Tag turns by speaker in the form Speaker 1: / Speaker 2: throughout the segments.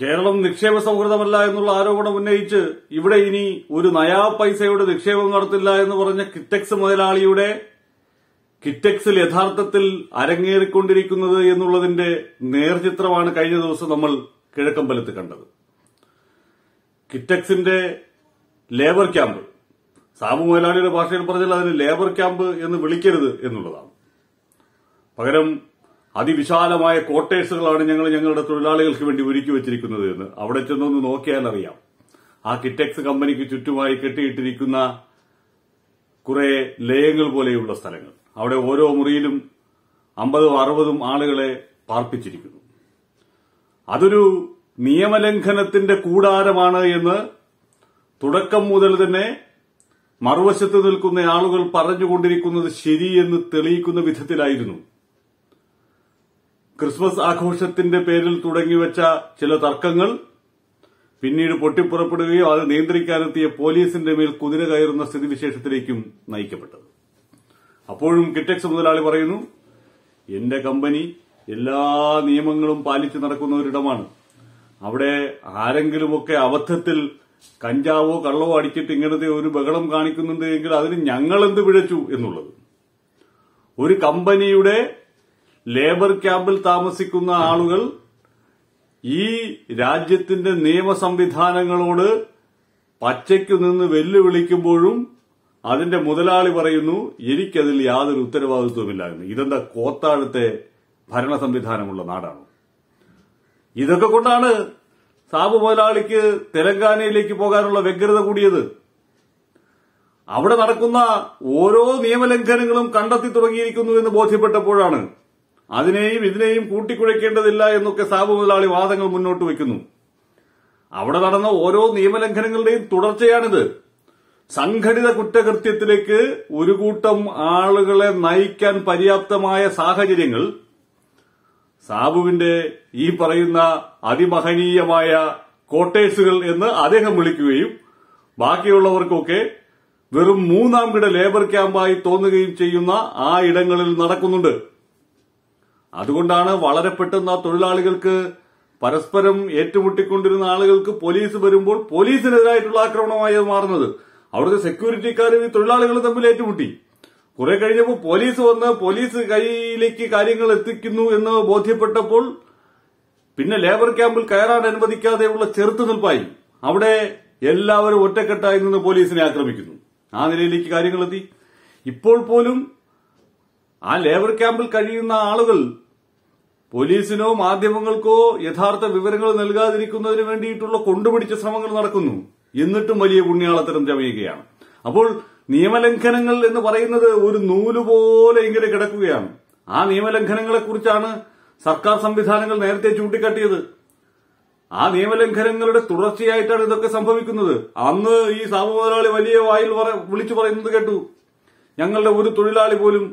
Speaker 1: കേരളം നിക്ഷേപ സൌഹൃദമല്ല എന്നുള്ള ആരോപണം ഉന്നയിച്ച് ഇവിടെ ഇനി ഒരു നയാ പൈസയുടെ നിക്ഷേപം നടത്തില്ല എന്ന് പറഞ്ഞ കിറ്റക്സ് മുതലാളിയുടെ കിറ്റക്സിൽ യഥാർത്ഥത്തിൽ അരങ്ങേറിക്കൊണ്ടിരിക്കുന്നത് എന്നുള്ളതിന്റെ നേർചിത്രമാണ് കഴിഞ്ഞ ദിവസം നമ്മൾ കിഴക്കമ്പലത്ത് കണ്ടത് കിറ്റക്സിന്റെ ലേബർ ക്യാമ്പ് സാമു മുതലാളിയുടെ ഭാഷയിൽ പറഞ്ഞാൽ അതിന് ലേബർ ക്യാമ്പ് എന്ന് വിളിക്കരുത് എന്നുള്ളതാണ് പകരം അതിവിശാലമായ ക്വാർട്ടേഴ്സുകളാണ് ഞങ്ങൾ ഞങ്ങളുടെ തൊഴിലാളികൾക്ക് വേണ്ടി ഒരുക്കി വെച്ചിരിക്കുന്നത് എന്ന് അവിടെ ചെന്നൊന്ന് നോക്കിയാൽ അറിയാം ആ കിറ്റക്സ് കമ്പനിക്ക് ചുറ്റുമായി കെട്ടിയിട്ടിരിക്കുന്ന കുറെ ലയങ്ങൾ പോലെയുള്ള സ്ഥലങ്ങൾ അവിടെ ഓരോ മുറിയിലും അമ്പതും അറുപതും ആളുകളെ പാർപ്പിച്ചിരിക്കുന്നു അതൊരു നിയമലംഘനത്തിന്റെ കൂടാരമാണ് എന്ന് തുടക്കം മുതൽ തന്നെ മറുവശത്ത് നിൽക്കുന്ന ആളുകൾ പറഞ്ഞുകൊണ്ടിരിക്കുന്നത് ശരിയെന്ന് തെളിയിക്കുന്ന വിധത്തിലായിരുന്നു ക്രിസ്മസ് ആഘോഷത്തിന്റെ പേരിൽ തുടങ്ങിവച്ച ചില തർക്കങ്ങൾ പിന്നീട് പൊട്ടിപ്പുറപ്പെടുകയോ അത് നിയന്ത്രിക്കാനെത്തിയ പോലീസിന്റെ മേൽ കുതിര കയറുന്ന സ്ഥിതിവിശേഷത്തിലേക്കും നയിക്കപ്പെട്ടത് അപ്പോഴും കിറ്റക്സ് മുതലാളി പറയുന്നു എന്റെ കമ്പനി എല്ലാ നിയമങ്ങളും പാലിച്ചു നടക്കുന്ന ഒരിടമാണ് അവിടെ ആരെങ്കിലുമൊക്കെ അബദ്ധത്തിൽ കഞ്ചാവോ കള്ളവോ അടിച്ചിട്ട് ഇങ്ങനത്തെ ഒരു ബഹളം കാണിക്കുന്നുണ്ട് എങ്കിൽ അതിന് ഞങ്ങളെന്ത് പിഴച്ചു എന്നുള്ളത് ഒരു കമ്പനിയുടെ ലേബർ ക്യാമ്പിൽ താമസിക്കുന്ന ആളുകൾ ഈ രാജ്യത്തിന്റെ നിയമ സംവിധാനങ്ങളോട് പച്ചയ്ക്കു നിന്ന് വെല്ലുവിളിക്കുമ്പോഴും അതിന്റെ മുതലാളി പറയുന്നു എനിക്കതിൽ യാതൊരു ഉത്തരവാദിത്വമില്ല എന്ന് ഇതെന്താ കോത്താഴത്തെ ഭരണ സംവിധാനമുള്ള നാടാണ് ഇതൊക്കെ കൊണ്ടാണ് സാബു മുതലാളിക്ക് തെലങ്കാനയിലേക്ക് പോകാനുള്ള വ്യഗ്രത കൂടിയത് അവിടെ നടക്കുന്ന ഓരോ നിയമലംഘനങ്ങളും കണ്ടെത്തി തുടങ്ങിയിരിക്കുന്നു എന്ന് ബോധ്യപ്പെട്ടപ്പോഴാണ് അതിനെയും ഇതിനെയും കൂട്ടിക്കുഴയ്ക്കേണ്ടതില്ല എന്നൊക്കെ സാബു മുതലാളി വാദങ്ങൾ മുന്നോട്ട് വയ്ക്കുന്നു അവിടെ നടന്ന ഓരോ നിയമലംഘനങ്ങളുടെയും തുടർച്ചയാണിത് സംഘടിത കുറ്റകൃത്യത്തിലേക്ക് ഒരു കൂട്ടം ആളുകളെ നയിക്കാൻ പര്യാപ്തമായ സാഹചര്യങ്ങൾ സാബുവിന്റെ ഈ പറയുന്ന അതിമഹനീയമായ കോട്ടേഴ്സുകൾ എന്ന് അദ്ദേഹം വിളിക്കുകയും ബാക്കിയുള്ളവർക്കൊക്കെ വെറും മൂന്നാം കിട ലേബർ ക്യാമ്പായി തോന്നുകയും ചെയ്യുന്ന ആ ഇടങ്ങളിൽ നടക്കുന്നുണ്ട് അതുകൊണ്ടാണ് വളരെ പെട്ടെന്ന് ആ തൊഴിലാളികൾക്ക് പരസ്പരം ഏറ്റുമുട്ടിക്കൊണ്ടിരുന്ന ആളുകൾക്ക് പോലീസ് വരുമ്പോൾ പോലീസിനെതിരായിട്ടുള്ള ആക്രമണമായി അത് മാറുന്നത് അവിടുത്തെ സെക്യൂരിറ്റിക്കാരും ഈ തൊഴിലാളികൾ തമ്മിൽ ഏറ്റുമുട്ടി കുറെ കഴിഞ്ഞപ്പോൾ പോലീസ് വന്ന് പോലീസ് കൈയിലേക്ക് കാര്യങ്ങൾ എത്തിക്കുന്നു എന്ന് ബോധ്യപ്പെട്ടപ്പോൾ പിന്നെ ലേബർ ക്യാമ്പിൽ കയറാൻ അനുവദിക്കാതെയുള്ള ചെറുത്തുനിൽപ്പായി അവിടെ എല്ലാവരും ഒറ്റക്കെട്ടായി നിന്ന് പോലീസിനെ ആക്രമിക്കുന്നു ആ നിലയിലേക്ക് കാര്യങ്ങളെത്തി ഇപ്പോൾ പോലും ആ ലേബർ ക്യാമ്പിൽ കഴിയുന്ന ആളുകൾ പോലീസിനോ മാധ്യമങ്ങൾക്കോ യഥാർത്ഥ വിവരങ്ങൾ നൽകാതിരിക്കുന്നതിന് വേണ്ടിയിട്ടുള്ള കൊണ്ടുപിടിച്ച ശ്രമങ്ങൾ നടക്കുന്നു എന്നിട്ടും വലിയ പുണ്യാളത്തരം ചമയുകയാണ് അപ്പോൾ നിയമലംഘനങ്ങൾ എന്ന് പറയുന്നത് ഒരു നൂലുപോലെ ഇങ്ങനെ കിടക്കുകയാണ് ആ നിയമലംഘനങ്ങളെക്കുറിച്ചാണ് സർക്കാർ സംവിധാനങ്ങൾ നേരത്തെ ചൂണ്ടിക്കാട്ടിയത് ആ നിയമലംഘനങ്ങളുടെ തുടർച്ചയായിട്ടാണ് ഇതൊക്കെ സംഭവിക്കുന്നത് അന്ന് ഈ സാമൂഹ്യ വലിയ വായിൽ വിളിച്ചു പറയുന്നത് കേട്ടു ഞങ്ങളുടെ ഒരു തൊഴിലാളി പോലും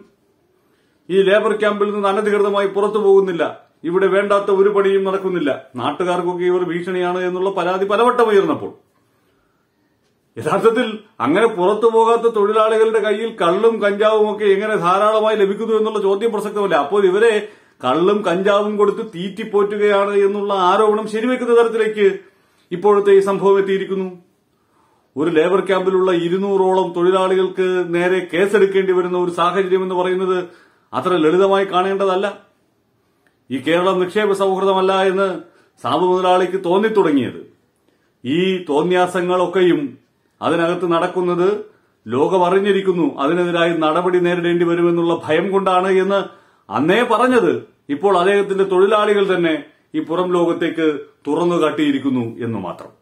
Speaker 1: ഈ ലേബർ ക്യാമ്പിൽ നിന്ന് അനധികൃതമായി പുറത്തു പോകുന്നില്ല ഇവിടെ വേണ്ടാത്ത ഒരു പണിയും നടക്കുന്നില്ല നാട്ടുകാർക്കൊക്കെ ഇവർ ഭീഷണിയാണ് എന്നുള്ള പരാതി പലവട്ടം ഉയർന്നപ്പോൾ യഥാർത്ഥത്തിൽ അങ്ങനെ പുറത്തു പോകാത്ത തൊഴിലാളികളുടെ കയ്യിൽ കള്ളും കഞ്ചാവും ഒക്കെ എങ്ങനെ ധാരാളമായി ലഭിക്കുന്നു എന്നുള്ള ചോദ്യം പ്രസക്തമല്ല അപ്പോൾ ഇവരെ കള്ളും കഞ്ചാവും കൊടുത്ത് തീറ്റിപ്പോറ്റുകയാണ് എന്നുള്ള ആരോപണം ശരിവെക്കുന്ന തരത്തിലേക്ക് ഇപ്പോഴത്തെ ഈ സംഭവം എത്തിയിരിക്കുന്നു ഒരു ലേബർ ക്യാമ്പിലുള്ള ഇരുന്നൂറോളം തൊഴിലാളികൾക്ക് നേരെ കേസെടുക്കേണ്ടി വരുന്ന ഒരു സാഹചര്യം എന്ന് പറയുന്നത് അത്ര ലളിതമായി കാണേണ്ടതല്ല ഈ കേരളം നിക്ഷേപ സൗഹൃദമല്ല എന്ന് സാമ്പ മുതലാളിക്ക് തോന്നിത്തുടങ്ങിയത് ഈ തോന്നിയാസങ്ങളൊക്കെയും അതിനകത്ത് നടക്കുന്നത് ലോകം അറിഞ്ഞിരിക്കുന്നു അതിനെതിരായി നടപടി നേരിടേണ്ടി വരുമെന്നുള്ള ഭയം കൊണ്ടാണ് എന്ന് അന്നേ പറഞ്ഞത് ഇപ്പോൾ അദ്ദേഹത്തിന്റെ തൊഴിലാളികൾ തന്നെ ഈ പുറം ലോകത്തേക്ക് തുറന്നു കാട്ടിയിരിക്കുന്നു എന്ന് മാത്രം